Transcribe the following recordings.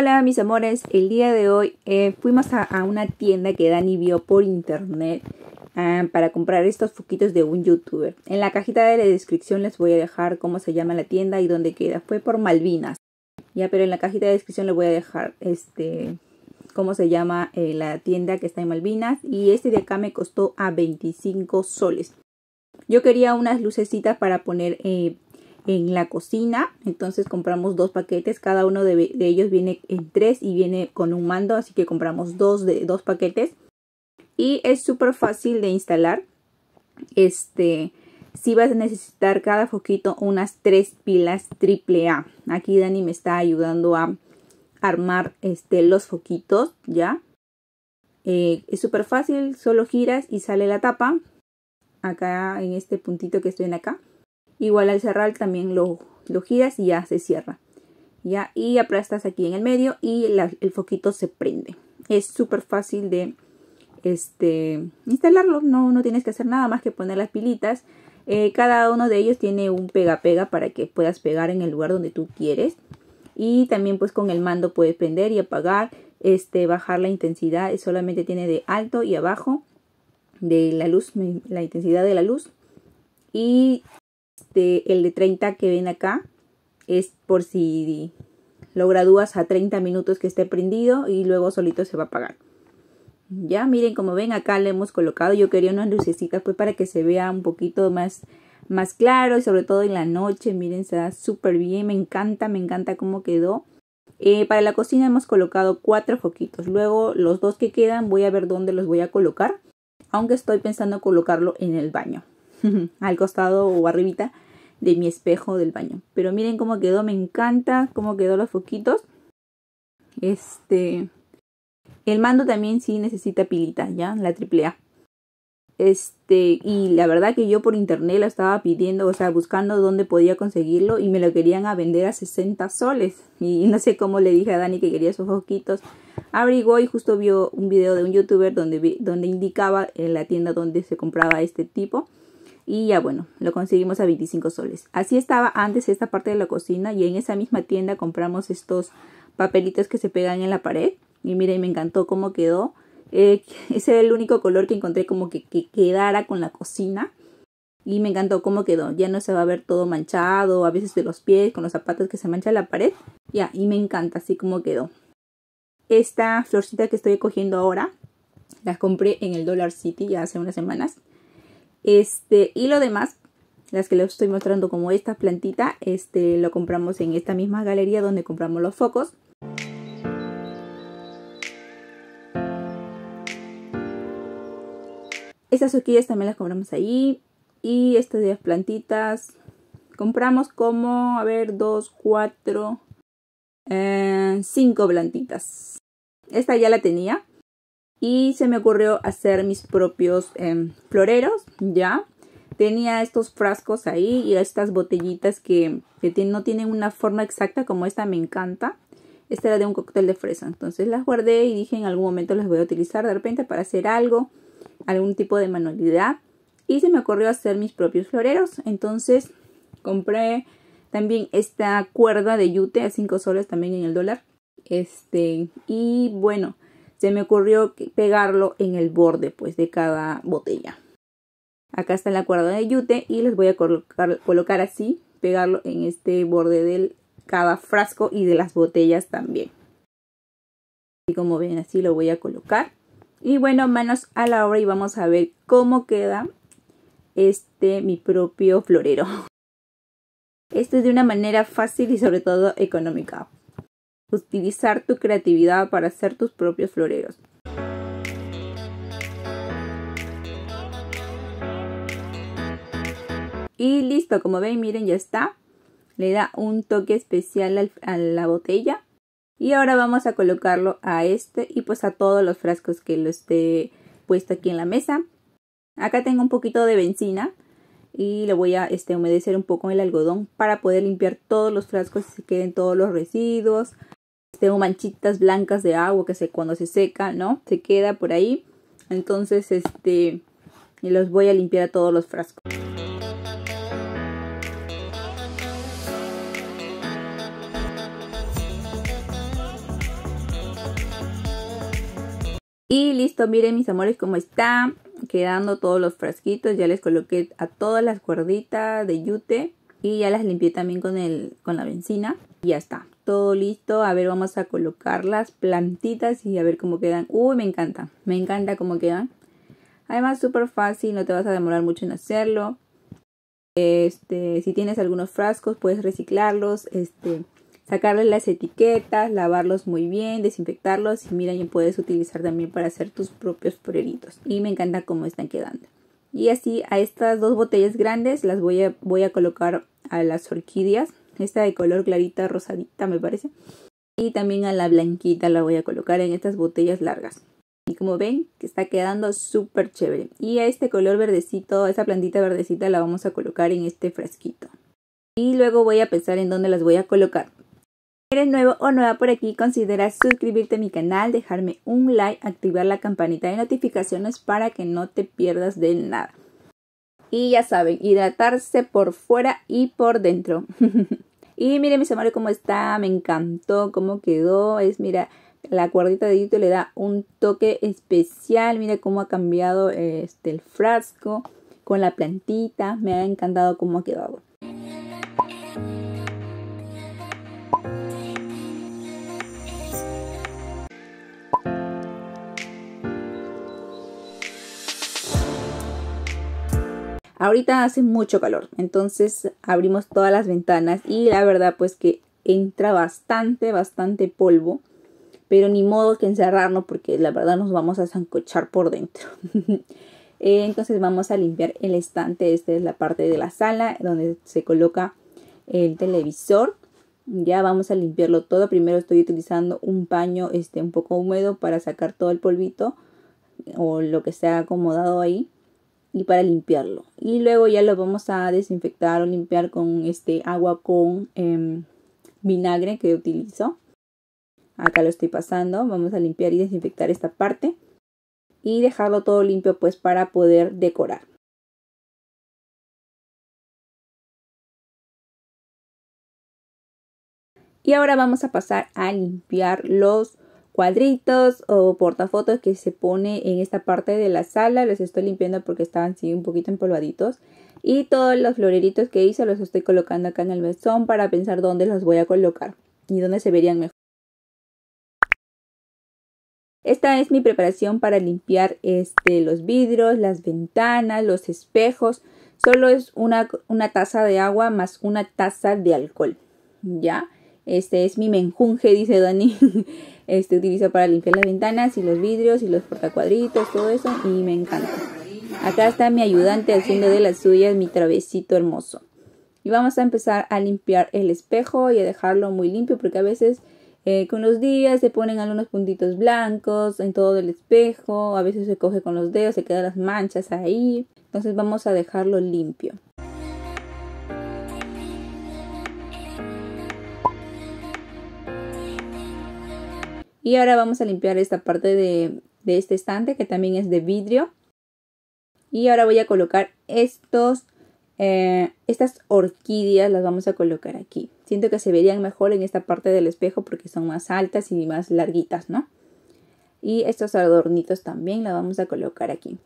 Hola mis amores, el día de hoy eh, fuimos a, una tienda que Dani vio por internet ah, para comprar estos foquitos de un youtuber. En la cajita de la descripción les voy a dejar cómo se llama la tienda y dónde queda. Fue por Malvinas. Ya, pero en la cajita de descripción les voy a dejar este cómo se llama eh, la tienda que está en Malvinas. Y este de acá me costó a 25 soles. Yo quería unas lucecitas para poner eh, en la cocina. Entonces compramos dos paquetes. Cada uno de, ellos viene en tres y viene con un mando. Así que compramos dos de dos paquetes. Y es súper fácil de instalar. Este, si vas a necesitar cada foquito unas tres pilas triple A. Aquí Dani me está ayudando a armar este, los foquitos, ¿ya? Eh, es súper fácil, solo giras y sale la tapa. Acá en este puntito que estoy en acá. Igual al cerrar también lo, giras y ya se cierra. ¿ya? Y aplastas aquí en el medio y el foquito se prende. Es súper fácil de este, instalarlo, no, no tienes que hacer nada más que poner las pilitas. Eh, cada uno de ellos tiene un pega-pega para que puedas pegar en el lugar donde tú quieres. Y también pues con el mando puedes prender y apagar, este, bajar la intensidad. Solamente tiene de alto y abajo de la luz, la intensidad de la luz. Y este, el de 30 que ven acá es por si lo gradúas a 30 minutos que esté prendido y luego solito se va a apagar. Ya miren, como ven acá le hemos colocado, yo quería unas lucecitas pues para que se vea un poquito más, más claro y sobre todo en la noche, miren, se da súper bien, me encanta, me encanta cómo quedó. Eh, para la cocina hemos colocado cuatro foquitos, luego los dos que quedan voy a ver dónde los voy a colocar, aunque estoy pensando colocarlo en el baño. al costado o arribita de mi espejo del baño. Pero miren cómo quedó, me encanta cómo quedó los foquitos. Este el mando también sí necesita pilita, ya, la triple A. Este, y la verdad que yo por internet lo estaba pidiendo, o sea, buscando dónde podía conseguirlo y me lo querían a vender a 60 soles. Y no sé cómo le dije a Dani que quería esos foquitos. Abrigó y justo vio un video de un youtuber donde, donde indicaba en la tienda donde se compraba este tipo y ya bueno, lo conseguimos a 25 soles. Así estaba antes esta parte de la cocina y en esa misma tienda compramos estos papelitos que se pegan en la pared y miren, me encantó cómo quedó. Eh, ese era el único color que encontré como que, quedara con la cocina y me encantó cómo quedó. Ya no se va a ver todo manchado, a veces de los pies, con los zapatos que se mancha la pared. Ya, y me encanta así como quedó. Esta florcita que estoy cogiendo ahora, La compré en el Dollar City ya hace unas semanas. Este, y lo demás, las que les estoy mostrando como esta plantita, este, lo compramos en esta misma galería donde compramos los focos. Estas horquillas también las compramos ahí. Y estas de las plantitas compramos como, a ver, dos, cuatro, eh, cinco plantitas. Esta ya la tenía, y se me ocurrió hacer mis propios em, floreros, ¿ya? Tenía estos frascos ahí y estas botellitas que, que no tienen una forma exacta como esta me encanta. Esta era de un cóctel de fresa, entonces las guardé y dije en algún momento las voy a utilizar de repente para hacer algo, algún tipo de manualidad. Y se me ocurrió hacer mis propios floreros, entonces compré también esta cuerda de yute a 5 soles también en el dólar. Este, y bueno, se me ocurrió pegarlo en el borde pues de cada botella. Acá está la cuerda de yute y les voy a colocar, así, pegarlo en este borde de cada frasco y de las botellas también. Y como ven así lo voy a colocar. Y bueno, manos a la obra y vamos a ver cómo queda este mi propio florero. Esto es de una manera fácil y sobre todo económica utilizar tu creatividad para hacer tus propios floreros. Y listo, como ven, miren, ya está. Le da un toque especial a la botella. Y ahora vamos a colocarlo a este y pues a todos los frascos que lo esté puesto aquí en la mesa. Acá tengo un poquito de benzina y le voy a este, humedecer un poco el algodón para poder limpiar todos los frascos y que queden todos los residuos, tengo manchitas blancas de agua que se, cuando se seca, ¿no? Se queda por ahí. Entonces, este, los voy a limpiar a todos los frascos. Y listo, miren mis amores cómo están quedando todos los frasquitos. Ya les coloqué a todas las cuerditas de yute y ya las limpié también con, el, con la benzina. Y ya está todo listo. A ver, vamos a colocar las plantitas y a ver cómo quedan. Uy, me encanta, me encanta cómo quedan. Además, súper fácil, no te vas a demorar mucho en hacerlo. Este, si tienes algunos frascos, puedes reciclarlos, este, sacarles las etiquetas, lavarlos muy bien, desinfectarlos y mira, y puedes utilizar también para hacer tus propios floreritos. Y me encanta cómo están quedando. Y así a estas dos botellas grandes las voy a, voy a colocar a las orquídeas esta de color clarita, rosadita me parece. Y también a la blanquita la voy a colocar en estas botellas largas. Y como ven, que está quedando súper chévere. Y a este color verdecito, a esa plantita verdecita la vamos a colocar en este frasquito. Y luego voy a pensar en dónde las voy a colocar. Si eres nuevo o nueva por aquí, considera suscribirte a mi canal, dejarme un like, activar la campanita de notificaciones para que no te pierdas de nada. Y ya saben, hidratarse por fuera y por dentro. Y mire mi amores, cómo está, me encantó cómo quedó. Es, mira, la cuerdita de YouTube le da un toque especial. Mira cómo ha cambiado este, el frasco con la plantita. Me ha encantado cómo ha quedado. Ahorita hace mucho calor, entonces abrimos todas las ventanas y la verdad pues que entra bastante, bastante polvo. Pero ni modo que encerrarnos porque la verdad nos vamos a zancochar por dentro. Eh, entonces vamos a limpiar el estante. Esta es la parte de la sala donde se coloca el televisor. Ya vamos a limpiarlo todo. Primero estoy utilizando un paño este, un poco húmedo para sacar todo el polvito o lo que se ha acomodado ahí para limpiarlo. Y luego ya lo vamos a desinfectar o limpiar con este agua con em, vinagre que utilizo. Acá lo estoy pasando. Vamos a limpiar y desinfectar esta parte. Y dejarlo todo limpio pues para poder decorar. Y ahora vamos a pasar a limpiar los cuadritos o portafotos que se pone en esta parte de la sala. Los estoy limpiando porque estaban así un poquito empolvaditos. Y todos los floreritos que hice los estoy colocando acá en el mesón para pensar dónde los voy a colocar y dónde se verían mejor. Esta es mi preparación para limpiar este, los vidrios, las ventanas, los espejos. Solo es una, una taza de agua más una taza de alcohol. ¿Ya? Este es mi menjunje, dice Dani. este, utilizo para limpiar las ventanas y los vidrios y los portacuadritos, todo eso, y me encanta. Acá está mi ayudante haciendo de las suyas mi travesito hermoso. Y vamos a empezar a limpiar el espejo y a dejarlo muy limpio porque a veces eh, con los días se ponen algunos puntitos blancos en todo el espejo, a veces se coge con los dedos, se quedan las manchas ahí. Entonces vamos a dejarlo limpio. Y ahora vamos a limpiar esta parte de, de este estante que también es de vidrio. Y ahora voy a colocar estos, eh, estas orquídeas, las vamos a colocar aquí. Siento que se verían mejor en esta parte del espejo porque son más altas y más larguitas, ¿no? Y estos adornitos también las vamos a colocar aquí.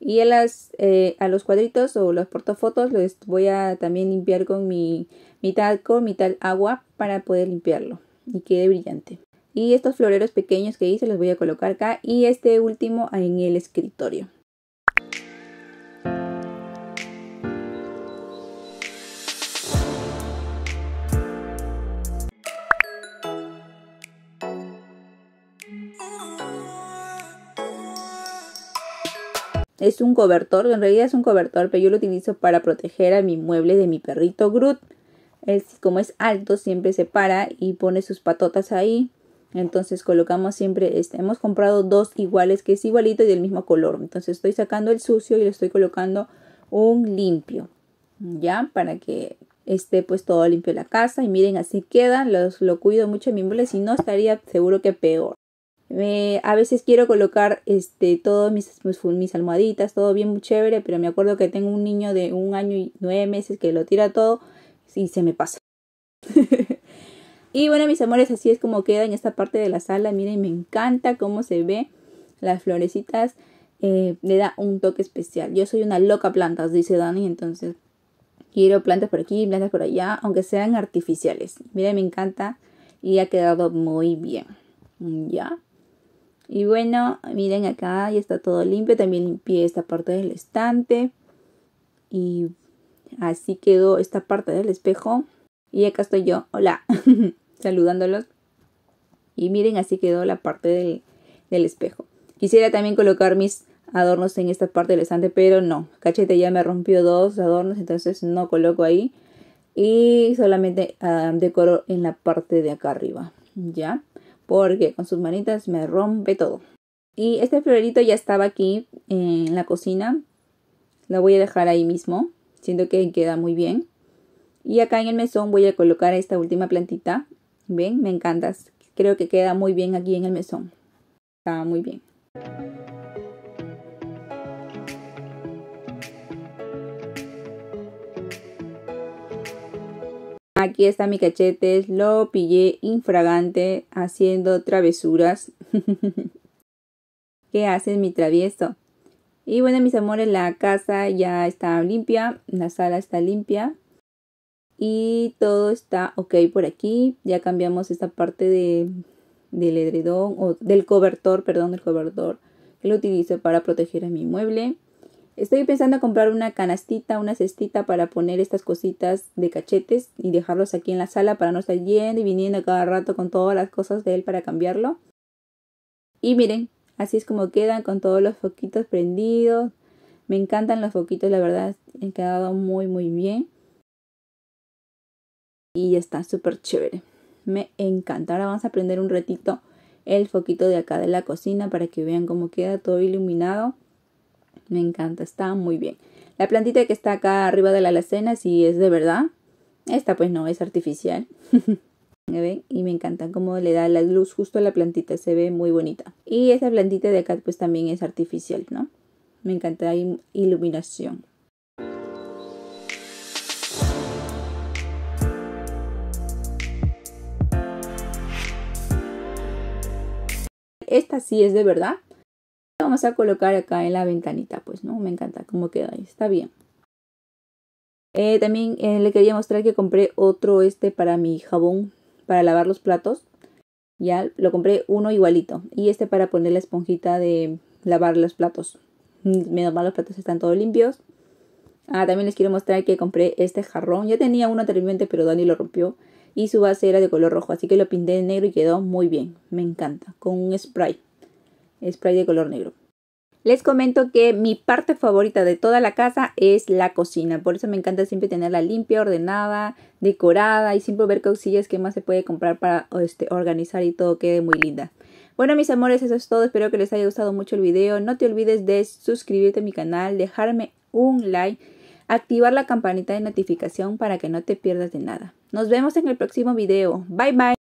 Y a, eh, a los cuadritos o los portafotos los voy a también limpiar con mi mitad con mitad agua para poder limpiarlo y quede brillante. Y estos floreros pequeños que hice los voy a colocar acá y este último en el escritorio. Es un cobertor, en realidad es un cobertor, pero yo lo utilizo para proteger a mi mueble de mi perrito Groot. como es alto, siempre se para y pone sus patotas ahí entonces colocamos siempre este. Hemos comprado dos iguales que es igualito y del mismo color. Entonces estoy sacando el sucio y le estoy colocando un limpio. Ya, para que esté pues todo limpio la casa. Y miren, así queda. Los, lo cuido mucho en mi mueble. Si no, estaría seguro que peor. a veces quiero colocar este, todas mis, mis, pues, mis, almohaditas, todo bien muy chévere, pero me acuerdo que tengo un niño de un año y nueve meses que lo tira todo y se me pasa. Y bueno, mis amores, así es como queda en esta parte de la sala. Miren, me encanta cómo se ve las florecitas. Eh, le da un toque especial. Yo soy una loca plantas, dice Dani, entonces quiero plantas por aquí, plantas por allá, aunque sean artificiales. Miren, me encanta y ha quedado muy bien. Ya. Y bueno, miren acá, ya está todo limpio. También limpié esta parte del estante. Y así quedó esta parte del espejo. Y acá estoy yo, hola, saludándolos. Y miren, así quedó la parte del, del, espejo. Quisiera también colocar mis adornos en esta parte del estante, pero no. Cachete ya me rompió dos adornos, entonces no coloco ahí. Y solamente ah, decoro en la parte de acá arriba, ¿ya? Porque con sus manitas me rompe todo. Y este florito ya estaba aquí en la cocina. Lo voy a dejar ahí mismo. Siento que queda muy bien. Y acá en el mesón voy a colocar esta última plantita. ¿Ven? Me encantas. Creo que queda muy bien aquí en el mesón. Está muy bien. Aquí está mi cachete, lo pillé infragante haciendo travesuras. ¿Qué haces mi travieso? Y bueno mis amores, la casa ya está limpia, la sala está limpia y todo está ok por aquí. Ya cambiamos esta parte de, del edredón o del cobertor, perdón, del cobertor que lo utilizo para proteger a mi mueble. Estoy pensando comprar una canastita, una cestita para poner estas cositas de cachetes y dejarlos aquí en la sala para no estar yendo y viniendo cada rato con todas las cosas de él para cambiarlo. Y miren, así es como quedan con todos los foquitos prendidos. Me encantan los foquitos, la verdad, han quedado muy muy bien y está súper chévere. Me encanta. Ahora vamos a prender un ratito el foquito de acá de la cocina para que vean cómo queda todo iluminado. Me encanta, está muy bien. La plantita que está acá arriba de la alacena, si es de verdad. Esta pues no, es artificial. ven? Y me encanta cómo le da la luz justo a la plantita, se ve muy bonita. Y esa plantita de acá pues también es artificial, ¿no? Me encanta, la iluminación. Esta sí es de verdad. vamos a colocar acá en la ventanita, pues, ¿no? Me encanta cómo queda ahí. Está bien. Eh, también eh, le quería mostrar que compré otro este para mi jabón, para lavar los platos. Ya lo compré uno igualito. Y este para poner la esponjita de lavar los platos. Menos mal los platos están todos limpios. Ah, también les quiero mostrar que compré este jarrón. Ya tenía uno anteriormente, pero Dani lo rompió y su base era de color rojo, así que lo pinté de negro y quedó muy bien, me encanta, con un spray, spray de color negro. Les comento que mi parte favorita de toda la casa es la cocina, por eso me encanta siempre tenerla limpia, ordenada, decorada y siempre ver cosillas que más se puede comprar para este, organizar y todo quede muy linda. Bueno mis amores, eso es todo, espero que les haya gustado mucho el video, no te olvides de suscribirte a mi canal, dejarme un like activar la campanita de notificación para que no te pierdas de nada. Nos vemos en el próximo video. Bye bye.